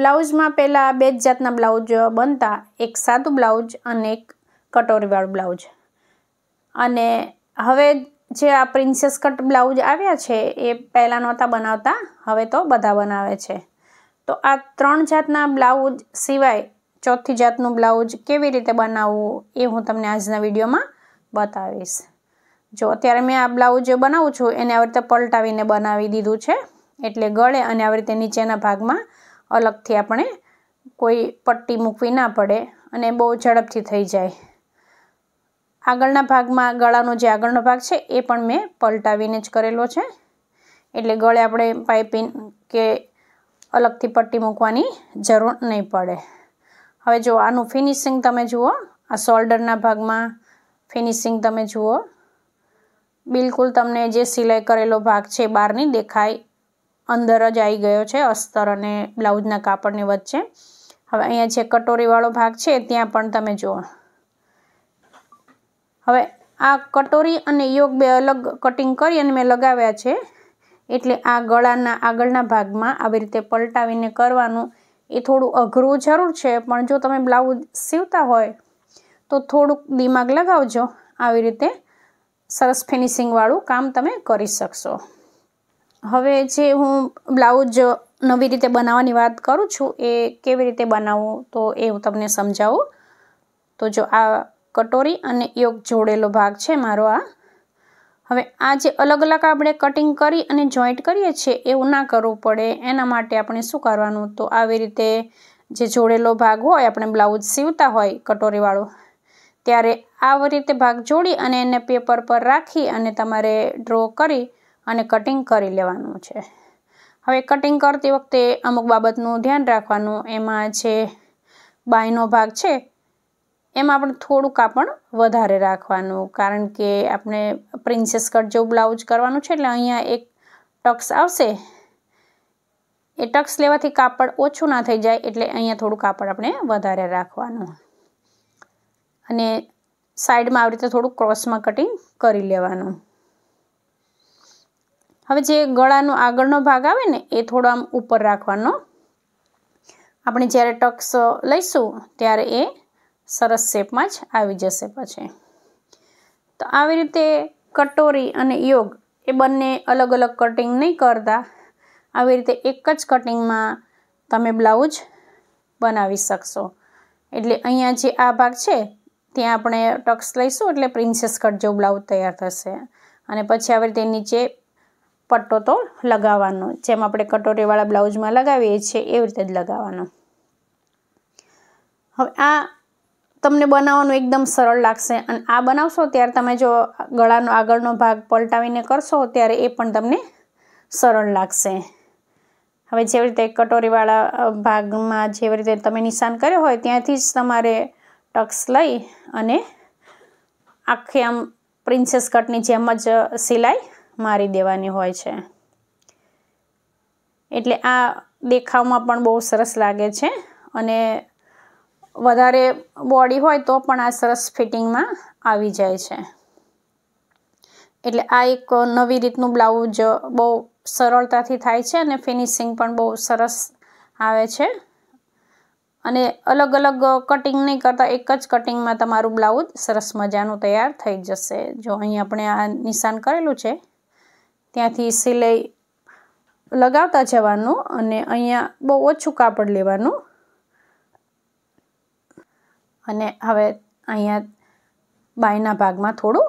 બ્લાઉઝમાં પહેલાં બે જ જાતના બ્લાઉઝ બનતા એક સાદું બ્લાઉઝ અને એક કટોરીવાળું બ્લાઉઝ અને હવે જે આ પ્રિન્સેસ કટ બ્લાઉઝ આવ્યા છે એ પહેલાં નહોતા બનાવતા હવે તો બધા બનાવે છે તો આ ત્રણ જાતના બ્લાઉઝ સિવાય ચોથી જાતનું બ્લાઉઝ કેવી રીતે બનાવવું એ હું તમને આજના વિડીયોમાં બતાવીશ જો અત્યારે મેં આ બ્લાઉઝ જે બનાવું છું એને આવી રીતે પલટાવીને બનાવી દીધું છે એટલે ગળે અને આવી રીતે નીચેના ભાગમાં અલગથી આપણે કોઈ પટ્ટી મૂકવી ના પડે અને બહુ ઝડપથી થઈ જાય આગળના ભાગમાં ગળાનો જે આગળનો ભાગ છે એ પણ મેં પલટાવીને જ કરેલો છે એટલે ગળે આપણે પાઇપિંગ કે અલગથી પટ્ટી મૂકવાની જરૂર નહીં પડે હવે જો આનું ફિનિશિંગ તમે જુઓ આ શોલ્ડરના ભાગમાં ફિનિશિંગ તમે જુઓ બિલકુલ તમને જે સિલાઈ કરેલો ભાગ છે બહારની દેખાય અંદર જ આવી ગયો છે અસ્તર અને બ્લાઉઝના કાપડની વચ્ચે હવે અહીંયા જે કટોરીવાળો ભાગ છે ત્યાં પણ તમે જુઓ હવે આ કટોરી અને યોગ બે અલગ કટિંગ કરી અને મેં લગાવ્યા છે એટલે આ ગળાના આગળના ભાગમાં આવી રીતે પલટાવીને કરવાનું એ થોડું અઘરું જરૂર છે પણ જો તમે બ્લાઉઝ સીવતા હોય તો થોડુંક દિમાગ લગાવજો આવી રીતે સરસ ફિનિશિંગવાળું કામ તમે કરી શકશો હવે જે હું બ્લાઉઝ નવી રીતે બનાવવાની વાત કરું છું એ કેવી રીતે બનાવવું તો એ હું તમને સમજાવું તો જો આ કટોરી અને યોગ જોડેલો ભાગ છે મારો આ હવે આ જે અલગ અલગ આપણે કટિંગ કરી અને જોઈન્ટ કરીએ છીએ એવું ના કરવું પડે એના માટે આપણે શું કરવાનું તો આવી રીતે જે જોડેલો ભાગ હોય આપણે બ્લાઉઝ સીવતા હોય કટોરીવાળો ત્યારે આવી રીતે ભાગ જોડી અને એને પેપર પર રાખી અને તમારે ડ્રો કરી અને કટિંગ કરી લેવાનું છે હવે કટિંગ કરતી વખતે અમુક બાબતનું ધ્યાન રાખવાનું એમાં જે બાયનો ભાગ છે એમાં આપણે થોડું કાપડ વધારે રાખવાનું કારણ કે આપણે પ્રિન્સેસ કટ જેવું બ્લાઉઝ કરવાનું છે એટલે અહીંયા એક ટક્સ આવશે એ ટક્સ લેવાથી કાપડ ઓછું ના થઈ જાય એટલે અહીંયા થોડું કાપડ આપણે વધારે રાખવાનું અને સાઈડમાં આવી રીતે થોડું ક્રોસમાં કટિંગ કરી લેવાનું હવે જે ગળાનો આગળનો ભાગ આવે ને એ થોડો આમ ઉપર રાખવાનો આપણે જ્યારે ટક્સ લઈશું ત્યારે એ સરસ શેપમાં જ આવી જશે પછી તો આવી રીતે કટોરી અને યોગ એ બંને અલગ અલગ કટિંગ નહીં કરતા આવી રીતે એક જ કટિંગમાં તમે બ્લાઉજ બનાવી શકશો એટલે અહીંયા જે આ ભાગ છે ત્યાં આપણે ટક્સ લઈશું એટલે પ્રિન્સેસ કટ જેવું બ્લાઉઝ તૈયાર થશે અને પછી આવી રીતે નીચે પટ્ટો તો લગાવવાનો જેમ આપણે કટોરીવાળા બ્લાઉઝમાં લગાવીએ છીએ એવી રીતે જ લગાવવાનો હવે આ તમને બનાવવાનું એકદમ સરળ લાગશે અને આ બનાવશો ત્યારે તમે જો ગળાનો આગળનો ભાગ પલટાવીને કરશો ત્યારે એ પણ તમને સરળ લાગશે હવે જેવી રીતે કટોરીવાળા ભાગમાં જેવી રીતે તમે નિશાન કર્યો હોય ત્યાંથી જ તમારે ટક્સ લઈ અને આખી આમ પ્રિન્સેસ કટની જેમ જ સિલાઈ મારી દેવાની હોય છે એટલે આ દેખાવમાં પણ બહુ સરસ લાગે છે અને વધારે બોડી હોય તો પણ આ સરસ ફિટિંગમાં આવી જાય છે એટલે આ એક નવી રીતનું બ્લાઉઝ બહુ સરળતાથી થાય છે અને ફિનિશિંગ પણ બહુ સરસ આવે છે અને અલગ અલગ કટિંગ નહીં કરતાં એક જ કટિંગમાં તમારું બ્લાઉઝ સરસ મજાનું તૈયાર થઈ જશે જો અહીં આપણે આ નિશાન કરેલું છે ત્યાંથી સિલાઈ લગાવતા જવાનું અને અહીંયા બહુ ઓછું કાપડ લેવાનું અને હવે અહીંયા બાયના ભાગમાં થોડું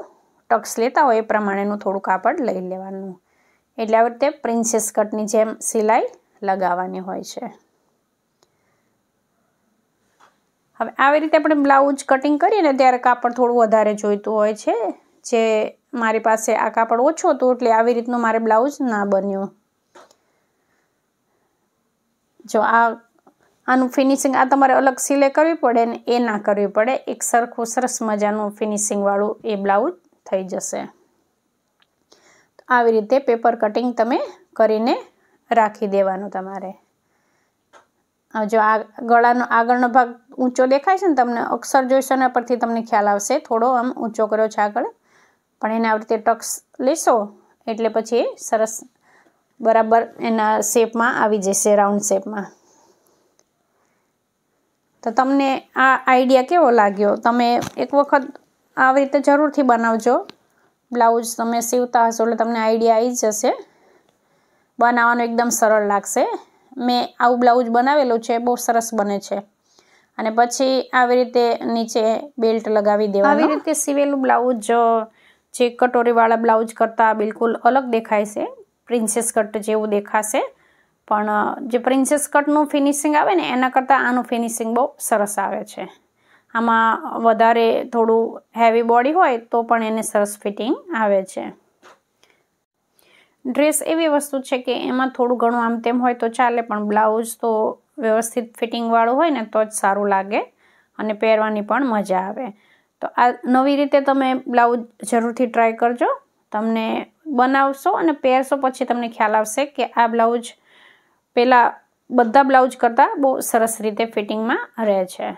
ટક્સ લેતા હોય એ પ્રમાણેનું થોડું કાપડ લઈ લેવાનું એટલે આવી રીતે પ્રિન્સેસ કટની જેમ સિલાઈ લગાવવાની હોય છે હવે આવી રીતે આપણે બ્લાઉઝ કટિંગ કરીએ ને ત્યારે કાપડ થોડું વધારે જોઈતું હોય છે જે મારી પાસે આ કાપડ ઓછો હતો એટલે આવી રીતનું મારે બ્લાઉઝ ના બન્યું જો આ આનું ફિનિશિંગ આ તમારે અલગ સિલે કરવી પડે ને એ ના કરવી પડે એક સરખું સરસ મજાનું ફિનિશિંગવાળું એ બ્લાઉઝ થઈ જશે આવી રીતે પેપર કટિંગ તમે કરીને રાખી દેવાનું તમારે જો આ ગળાનો આગળનો ભાગ ઊંચો દેખાય છે ને તમને અક્ષર જોઈશોના પરથી તમને ખ્યાલ આવશે થોડો આમ ઊંચો કર્યો છે આગળ પણ એને આવી રીતે ટક્સ લેશો એટલે પછી એ સરસ બરાબર એના શેપમાં આવી જશે રાઉન્ડ શેપમાં તો તમને આ આઈડિયા કેવો લાગ્યો તમે એક વખત આવી રીતે જરૂરથી બનાવજો બ્લાઉઝ તમે સીવતા હશો એટલે તમને આઈડિયા આવી જશે બનાવવાનું એકદમ સરળ લાગશે મેં આવું બ્લાઉઝ બનાવેલું છે બહુ સરસ બને છે અને પછી આવી રીતે નીચે બેલ્ટ લગાવી દેવા આવી રીતે સીવેલું બ્લાઉઝ ચેક કટોરીવાળા બ્લાઉઝ કરતાં બિલકુલ અલગ દેખાય છે પ્રિન્સેસ કટ જેવું દેખાશે પણ જે પ્રિન્સેસ કટનું ફિનિશિંગ આવે ને એના કરતાં આનું ફિનિશિંગ બહુ સરસ આવે છે આમાં વધારે થોડું હેવી બોડી હોય તો પણ એને સરસ ફિટિંગ આવે છે ડ્રેસ એવી વસ્તુ છે કે એમાં થોડું ઘણું આમ તેમ હોય તો ચાલે પણ બ્લાઉઝ તો વ્યવસ્થિત ફિટિંગવાળું હોય ને તો જ સારું લાગે અને પહેરવાની પણ મજા આવે તો આ નવી રીતે તમે બ્લાઉઝ જરૂરથી ટ્રાય કરજો તમને બનાવશો અને પહેરશો પછી તમને ખ્યાલ આવશે કે આ બ્લાઉઝ પહેલાં બધા બ્લાઉઝ કરતાં બહુ સરસ રીતે ફિટિંગમાં રહે છે